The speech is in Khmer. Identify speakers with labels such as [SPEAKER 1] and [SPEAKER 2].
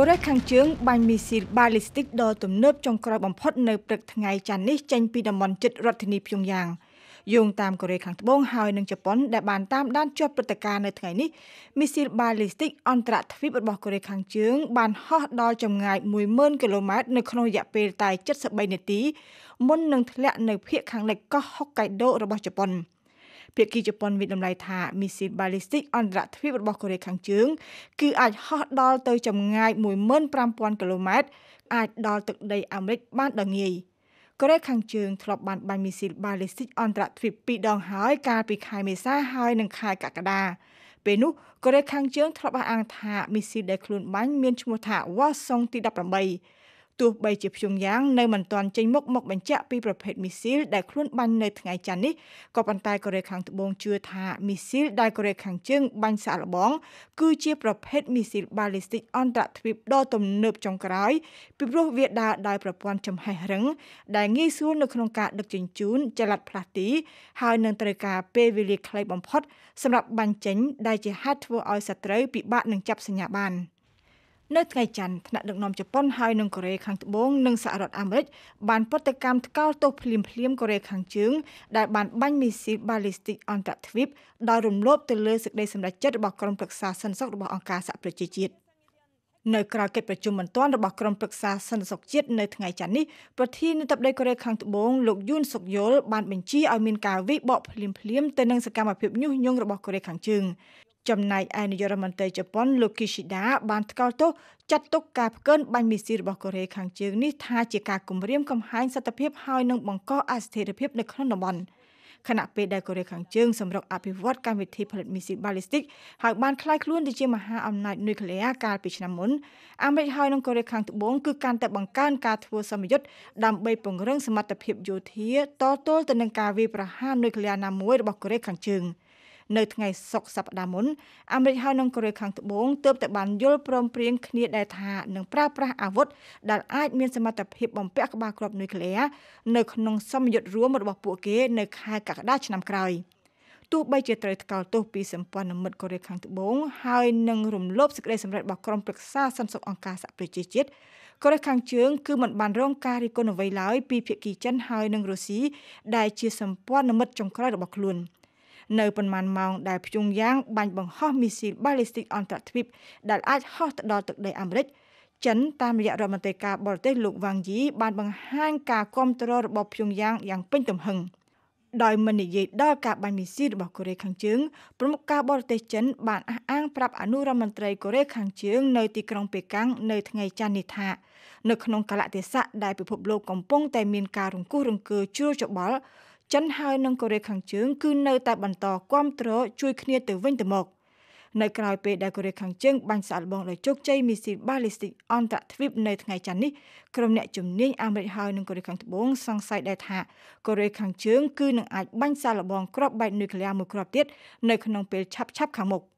[SPEAKER 1] កូរ៉េខាងជើងបាញ់មីស៊ីលបាលីស្ទិកដ៏ទំនើបចុងក្រោយបំផុតនៅព្រឹកថ្ងៃច័ន្ទនេះចេញពីតំបន់ជិតរដ្ឋធានីភ្យុងយ៉ាងយោងតាមកូរ៉េខាងត្បូងហើយនិងជប៉ុនដែលបានតាមដានជាប់ព្រឹត្តិការណ៍នៅ ថ្ងៃនេះមីស៊ីលបាលីស្ទិកអន្តរទ្វីបរបស់កូរ៉េខាងជើងបានហោះដល់ចម្ងាយ10000គីឡូម៉ែត្រនៅក្នុងរយៈពេលតែ73នាទីមុននឹងធ្លាក់នៅភូមិខាងលិចកោះហុកកៃដូរបស់ជប៉ុន។ភាគីជប៉ុនមានតម្លៃថាមីស៊ីលបាល់ីស្ទិកអន្តរជាតិរបស់កូរ៉េខាងជើង គឺអាចហោះដល់ទៅចម្ងាយ15000គីឡូម៉ែត្រអាចដល់ទឹកដីអាមេរិកបានដល់ងាយកូរ៉េខាងជើងធ្លាប់បានបាញ់មីស៊ីលបាល់ីស្ទិកអន្តរជាតិ2ដងហើយកាលពីខែមេសាហើយនិងខែកក្កដា ពេលនោះកូរ៉េខាងជើងធ្លាប់អះអាងថាមីស៊ីលដែលខ្លួនបាញ់មានឈ្មោះថា Wasong T18 ទោះបីជាភ្យុងយ៉ាង នៅមិនទាន់ចេញមុខមកបញ្ជាក់ពីប្រភេទមីស៊ីលដែលខ្លួនបាញ់នៅថ្ងៃច័ន្ទនេះក៏ប៉ុន្តែកូរ៉េខាងត្បូងជឿថាមីស៊ីលដែលកូរ៉េខាងជើងបាញ់សាកល្បងគឺជាប្រភេទមីស៊ីលបាល់ីស្ទិកអន្តរទ្វីបដ៏ទំនើបចុងក្រោយពីព្រោះវាដើរដោយប្រព័ន្ធចំហេះរឹងដែលងាយស្រួលនៅក្នុងការដឹកជញ្ជូនចល័តផ្លាស់ទី ហើយនឹងត្រូវការពេលវេលាខ្លីបំផុតសម្រាប់បាញ់ចេញដែលជាហេតុធ្វើឲ្យសត្រូវពិបាកនឹងចាប់សញ្ញាបាន។នៅថ្ងៃច័ន្ទថ្នាក់ដឹកនាំជប៉ុនហើយនិងកូរ៉េខាងត្បូងនិងសហរដ្ឋអាមេរិកបានប្រតិកម្មថ្កោលទោសភ្លាមភ្លាមកូរ៉េខាងជើងដែលបានបាញ់មីស៊ីលបាលីស្ទិកអន្តរទ្វីបដោយរំលោភទៅលើសេចក្តីសម្រេចចិត្តរបស់ក្រុមប្រឹក្សាសន្តិសុខរបស់អង្គការសហប្រជាជាតិនៅក្រៅកិច្ចប្រជុំបន្ទាន់របស់ក្រុមប្រឹក្សាសន្តិសុខជាតិនៅថ្ងៃច័ន្ទនេះប្រធាននាយដ្ឋមន្ត្រីកូរ៉េខាងត្បូងលោកយួនសុកយល់បានបញ្ជាឲ្យមានការវិបកភ្លាមភ្លាមទៅនឹងសកម្មភាពញុះញង់របស់កូរ៉េខាងជើងចំណែកឯនាយករដ្ឋមន្ត្រីជប៉ុនលោក Kishida បានថ្កោលទោសចាត់ទុកការផ្កើនបាញ់មីស៊ីលរបស់កូរ៉េខាងជើងនេះថាជាការគំរាមកំហែងសន្តិភាពហើយនឹងបង្កអស្ថិរភាពនៅក្នុងតំបន់ខណៈពេលដែលកូរ៉េខាងជើងសម្រុកអភិវឌ្ឍកម្មវិធីផលិតមីស៊ីលបាល់ីស្ទិកហើយបានคล้ายខ្លួនទៅជាមហាអំណាចនុយក្លេអ៊ែរកាលពីឆ្នាំមុនអាមេរិកហើយនិងកូរ៉េខាងត្បូងគឺកាន់តែបង្កើនការធ្វើសម្ពយុទ្ធដើម្បីពង្រឹងសមត្ថភាពយោធាតទល់ទៅនឹងការវាយប្រហារនុយក្លេអ៊ែរណាមួយរបស់កូរ៉េខាងជើង។នៅថ្ងៃសុក្រសប្តាហ៍មុនអាមេរិកហើយនិងកូរ៉េខាងត្បូងទើបតែបានយល់ព្រមព្រៀងគ្នាដែរថានឹងប្រើប្រាស់អាវុធដែលអាចមានសមត្ថភាពបំពាក់ក្បាលគ្រាប់នុយក្លេអ៊ែរនៅក្នុងសមយុទ្ធរួមរបស់ពួកគេនៅខែកក្កដាឆ្នាំក្រោយ។ទោះបីជាត្រូវថ្កោលទោសពីសម្ព័ន្ធមិត្តកូរ៉េខាងត្បូងហើយនឹងរំលោភសេចក្តីសម្រេចរបស់ក្រុមប្រឹក្សាសន្តិសុខអង្គការសហប្រជាជាតិកូរ៉េខាងជើងគឺមិនបានរងការរិះគន់អ្វីឡើយពីភាគីចិនហើយនិងរុស្ស៊ីដែលជាសម្ព័ន្ធមិត្តចុងក្រោយរបស់ខ្លួន។នៅប៉ុន្មានម៉ោងដែលភ្យុងយ៉ាងបាញ់បង្ហោះមីស៊ីលបាល់ីស្ទិកអន្តរទ្វីបដែលអាចហោះទៅដល់ទឹកដីអាមេរិកចិនតាមរយៈរដ្ឋមន្ត្រីការបរទេសលោកវ៉ាងយីបានបង្ហាញការគ្រប់គ្រងរបស់ភ្យុងយ៉ាងយ៉ាង ពេញ ទំហឹងដោយមិននិយាយដល់ការបាញ់មីស៊ីលរបស់កូរ៉េខាងជើងប្រមុខការបរទេសចិន បានអះអាងប្រាប់អនុរដ្ឋមន្ត្រីកូរ៉េខាងជើងនៅទីក្រុងប៉េកាំងនៅថ្ងៃច័ន្ទនេះថានៅក្នុងកលៈទេសៈដែលពិភពលោកកំពុងតែមានការរង្គោះរង្គើជ្រួលច្បល់ចិនហើយនិងកូរ៉េខាងជើងគឺនៅតែបន្តគ្រប់គ្រងជួយគ្នាទៅវិញទៅមកនៅក្រៅពេលដែលកូរ៉េខាងជើងបាញ់សាក់លបងដោយជោគជ័យមីស៊ីលបាលេស្ទិកអន្តរទ្វីបនៅថ្ងៃច័ន្ទនេះក្រុមអ្នកជំនាញអាមេរិកហើយនិងកូរ៉េខាងត្បូងសង្ស័យដែរថាកូរ៉េខាងជើងគឺនឹងអាចបាញ់សាក់លបងគ្រាប់បែកនុយក្លេអ៊ែរមួយគ្រាប់ទៀតនៅក្នុងពេលឆាប់ៗខាងមុខ។